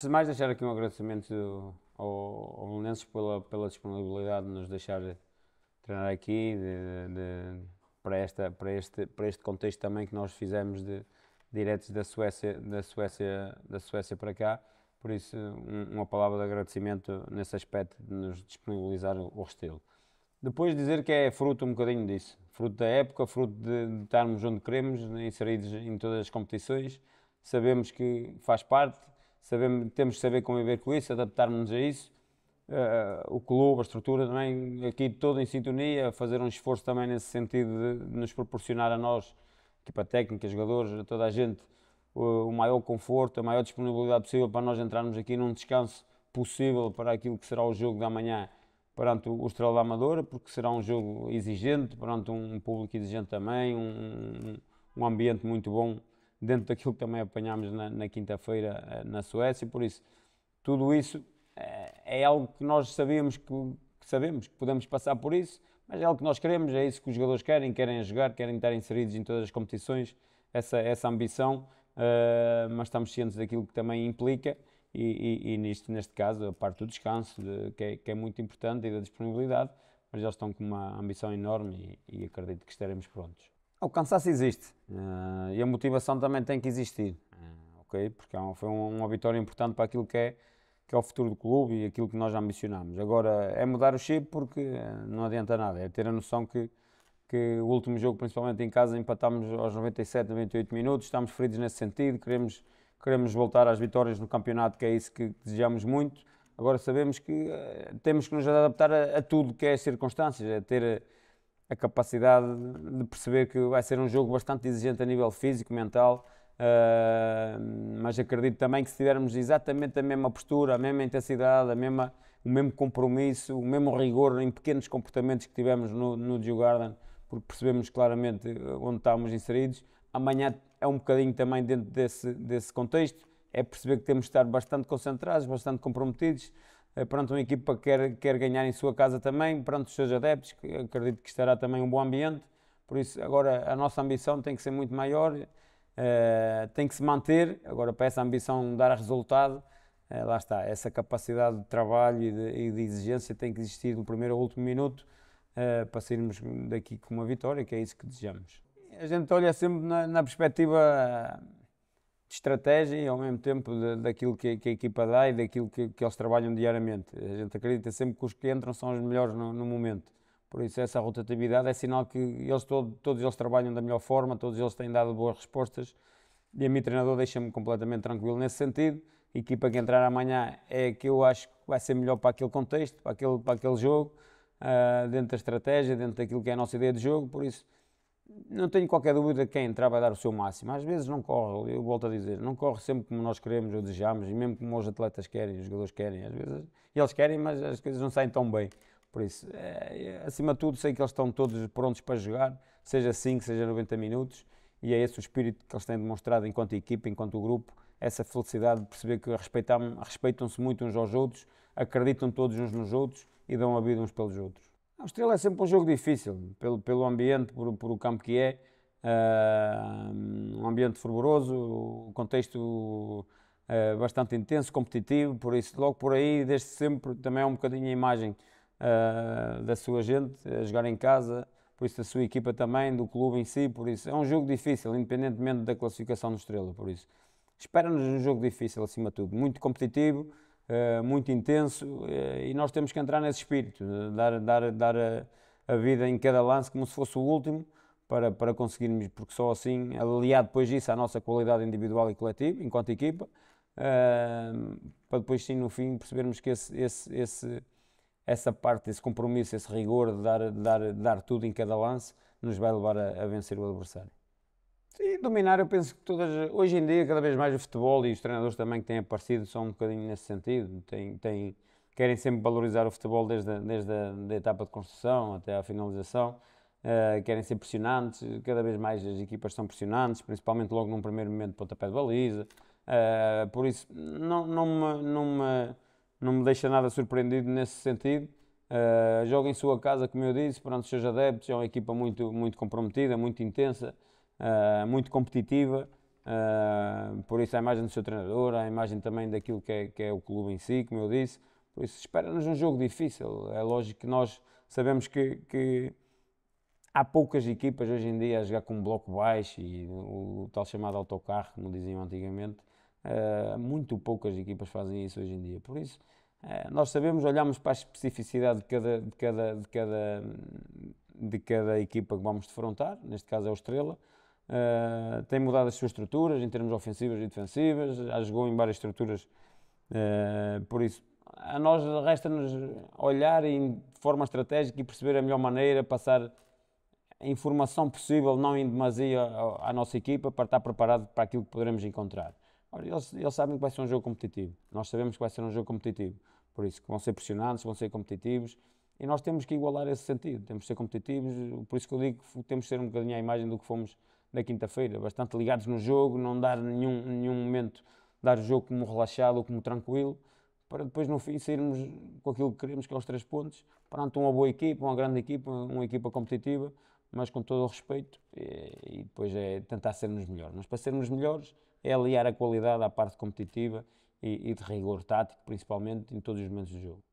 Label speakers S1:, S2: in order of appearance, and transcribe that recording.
S1: Antes de mais, deixar aqui um agradecimento ao, ao Belenenses pela, pela disponibilidade de nos deixar treinar aqui, de, de, para, esta, para, este, para este contexto também que nós fizemos de diretos da Suécia, da Suécia, da Suécia para cá. Por isso, um, uma palavra de agradecimento nesse aspecto de nos disponibilizar o, o Restelo. Depois dizer que é fruto um bocadinho disso, fruto da época, fruto de, de estarmos onde queremos, inseridos em todas as competições, sabemos que faz parte, Sabemos, temos de saber conviver com isso, adaptarmos-nos a isso. Uh, o clube, a estrutura também, aqui todo em sintonia, fazer um esforço também nesse sentido de nos proporcionar a nós, equipa tipo técnica, jogadores, a toda a gente, o, maior conforto, a maior disponibilidade possível para nós entrarmos aqui num descanso possível para aquilo que será o jogo de amanhã perante o Estrela da Amadora, porque será um jogo exigente, perante um público exigente também, um, um ambiente muito bom dentro daquilo que também apanhámos na, na quinta-feira eh, na Suécia, por isso tudo isso é, é algo que nós sabíamos que, que, sabemos que podemos passar por isso, mas é algo que nós queremos, é isso que os jogadores querem, querem jogar, querem estar inseridos em todas as competições, essa, essa ambição, uh, mas estamos cientes daquilo que também implica e, e, e neste caso, a parte do descanso, de, que, é, que, é, muito importante e da disponibilidade, mas eles estão com uma ambição enorme e, e acredito que estaremos prontos. Ah, o cansaço existe uh, e a motivação também tem que existir, uh, ok? Porque é um, foi um, uma vitória importante para aquilo que é, que é o futuro do clube e aquilo que nós já ambicionamos. Agora, é mudar o chip porque não adianta nada, é ter a noção que, que o último jogo, principalmente em casa, empatámos aos 97, 98 minutos, estamos feridos nesse sentido, queremos, queremos voltar às vitórias no campeonato, que é isso que desejamos muito. Agora sabemos que temos que nos adaptar a, a tudo que é as circunstâncias, a é ter a capacidade de perceber que vai ser um jogo bastante exigente a nível físico, mental, uh, mas acredito também que se tivermos exatamente a mesma postura, a mesma intensidade, a mesma, o mesmo compromisso, o mesmo rigor em pequenos comportamentos que tivemos no, no Gio Garden, porque percebemos claramente onde estávamos inseridos, amanhã é um bocadinho também dentro desse, desse contexto, é perceber que temos de estar bastante concentrados, bastante comprometidos, eh, pronto, uma equipa que quer, quer ganhar em sua casa também, pronto, os seus adeptos, acredito que estará também um bom ambiente, por isso agora a nossa ambição tem que ser muito maior, uh, tem que se manter, agora para essa ambição dar resultado, uh, lá está, essa capacidade de trabalho e de, e de, exigência tem que existir do primeiro ao último minuto uh, para sairmos daqui com uma vitória, que é isso que desejamos. A gente olha sempre na, na perspectiva de estratégia e ao mesmo tempo de, daquilo que, que, a equipa dá e daquilo que, que, eles trabalham diariamente. A gente acredita sempre que os que entram são os melhores no, no momento. Por isso, essa rotatividade é sinal que eles, todo, todos eles trabalham da melhor forma, todos eles têm dado boas respostas e a mim, treinador, deixa-me completamente tranquilo nesse sentido. A equipa que entrar amanhã é que eu acho que vai ser melhor para aquele contexto, para aquele, para aquele jogo, uh, dentro da estratégia, dentro daquilo que é a nossa ideia de jogo. Por isso, não tenho qualquer dúvida que quem entrar vai dar o seu máximo. Às vezes não corre, eu volto a dizer, não corre sempre como nós queremos ou desejamos, e mesmo como os atletas querem, os jogadores querem. Às vezes eles querem, mas as coisas não saem tão bem. Por isso, é, é acima de tudo, sei que eles estão todos prontos para jogar, seja 5, seja 90 minutos, e é esse o espírito que eles têm demonstrado enquanto equipa, enquanto grupo, essa felicidade de perceber que respeitam-se muito uns aos outros, acreditam todos uns nos outros e dão a vida uns pelos outros. A Estrela é sempre um jogo difícil, pelo, pelo ambiente, por, por o campo que é, uh, um ambiente fervoroso, o contexto ah, bastante intenso, competitivo, por isso logo por aí, desde sempre, também é um bocadinho a imagem uh, da sua gente, a jogar em casa, por isso da sua equipa também, do clube em si, por isso é um jogo difícil, independentemente da classificação do Estrela, por isso. Espera-nos um jogo difícil acima de tudo, muito competitivo, eh, muito intenso eh, e nós temos que entrar nesse espírito, eh, dar, dar, dar a, a, vida em cada lance como se fosse o último para, para conseguirmos, porque só assim, aliado depois disso à nossa qualidade individual e coletiva, enquanto equipa, para depois sim no fim percebermos que esse, esse, esse essa parte, esse compromisso, esse rigor de dar, dar, dar tudo em cada lance, nos vai levar a, a vencer o adversário. Sim, dominar, eu penso que todas, hoje em dia, cada vez mais o futebol e os treinadores também que têm aparecido são um bocadinho nesse sentido. têm têm querem sempre valorizar o futebol desde, a, desde a, etapa de construção até à finalização. Uh, querem ser pressionantes, cada vez mais as equipas são pressionantes, principalmente logo num primeiro momento de pontapé de baliza. Uh, por isso, não, não, me, não, me, não me deixa nada surpreendido nesse sentido. Uh, joga em sua casa, como eu disse, perante os seus adeptos, é uma equipa muito, muito comprometida, muito intensa. Eh, muito competitiva, uh, por isso a imagem do seu treinador, a imagem também daquilo que é, que é o clube em si, como eu disse, por isso espera-nos um jogo difícil. É lógico que nós sabemos que, que há poucas equipas hoje em dia a jogar com um bloco baixo e o, tal chamado autocarro, como diziam antigamente, uh, muito poucas equipas fazem isso hoje em dia. Por isso, uh, nós sabemos, olhamos para a especificidade de cada, de cada, de cada, de cada equipa que vamos defrontar, neste caso é o Estrela, Uh, tem mudado as suas estruturas em termos ofensivas e defensivas, já jogou em várias estruturas, uh, por isso a nós resta-nos olhar em, de forma estratégica e perceber a melhor maneira, passar a informação possível, não em demasia, à, à nossa equipa para estar preparado para aquilo que poderemos encontrar. Ora, eles, eles, sabem que vai ser um jogo competitivo, nós sabemos que vai ser um jogo competitivo, por isso que vão ser pressionados, vão ser competitivos e nós temos que igualar esse sentido, temos que ser competitivos, por isso que eu digo que temos que ser um bocadinho à imagem do que fomos da quinta-feira, bastante ligados no jogo, não dar nenhum, nenhum momento, dar o jogo como relaxado ou como tranquilo, para depois no fim sairmos com aquilo que queremos, que é os três pontos, perante uma boa equipa, uma grande equipa, uma equipa competitiva, mas com todo o respeito, e, depois é tentar sermos melhores. Mas para sermos melhores é aliar a qualidade à parte competitiva e, e de rigor tático, principalmente em todos os momentos do jogo.